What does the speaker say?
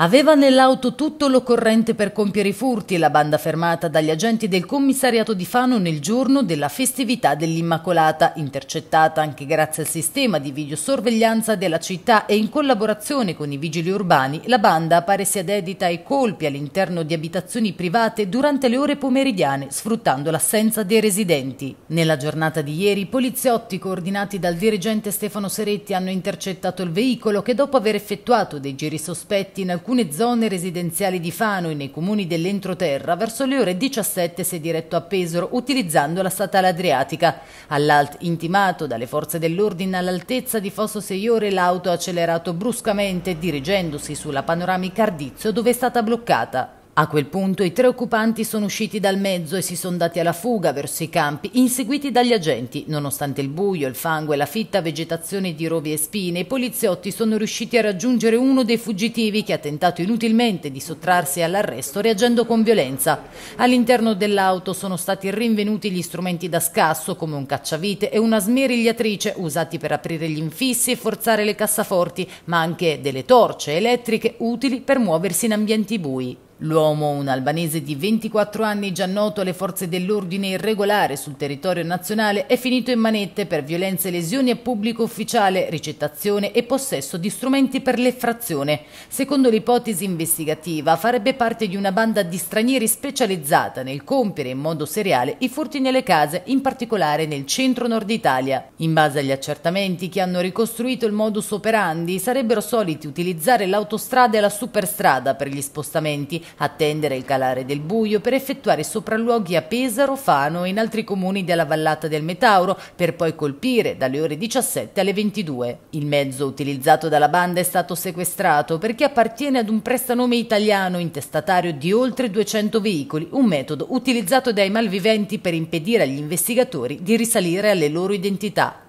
Aveva nell'auto tutto l'occorrente per compiere i furti e la banda fermata dagli agenti del commissariato di Fano nel giorno della festività dell'Immacolata, intercettata anche grazie al sistema di videosorveglianza della città e in collaborazione con i vigili urbani, la banda pare sia dedita ai colpi all'interno di abitazioni private durante le ore pomeridiane, sfruttando l'assenza dei residenti. Nella giornata di ieri i poliziotti coordinati dal dirigente Stefano Seretti hanno intercettato il veicolo che dopo aver effettuato dei giri sospetti in alcuni alcune zone residenziali di Fano e nei comuni dell'entroterra verso le ore 17 si è diretto a Pesaro utilizzando la statale adriatica. All'alt intimato dalle forze dell'ordine all'altezza di Fosso Seiore l'auto ha accelerato bruscamente dirigendosi sulla panoramica Ardizio dove è stata bloccata. A quel punto i tre occupanti sono usciti dal mezzo e si sono dati alla fuga verso i campi, inseguiti dagli agenti. Nonostante il buio, il fango e la fitta vegetazione di rovi e spine, i poliziotti sono riusciti a raggiungere uno dei fuggitivi che ha tentato inutilmente di sottrarsi all'arresto reagendo con violenza. All'interno dell'auto sono stati rinvenuti gli strumenti da scasso come un cacciavite e una smerigliatrice usati per aprire gli infissi e forzare le cassaforti, ma anche delle torce elettriche utili per muoversi in ambienti bui. L'uomo, un albanese di 24 anni già noto alle forze dell'ordine irregolare sul territorio nazionale, è finito in manette per violenze, lesioni a pubblico ufficiale, ricettazione e possesso di strumenti per l'effrazione. Secondo l'ipotesi investigativa, farebbe parte di una banda di stranieri specializzata nel compiere in modo seriale i furti nelle case, in particolare nel centro-nord Italia. In base agli accertamenti che hanno ricostruito il modus operandi, sarebbero soliti utilizzare l'autostrada e la superstrada per gli spostamenti attendere il calare del buio per effettuare sopralluoghi a Pesaro, Fano e in altri comuni della vallata del Metauro per poi colpire dalle ore 17 alle 22. Il mezzo utilizzato dalla banda è stato sequestrato perché appartiene ad un prestanome italiano intestatario di oltre 200 veicoli, un metodo utilizzato dai malviventi per impedire agli investigatori di risalire alle loro identità.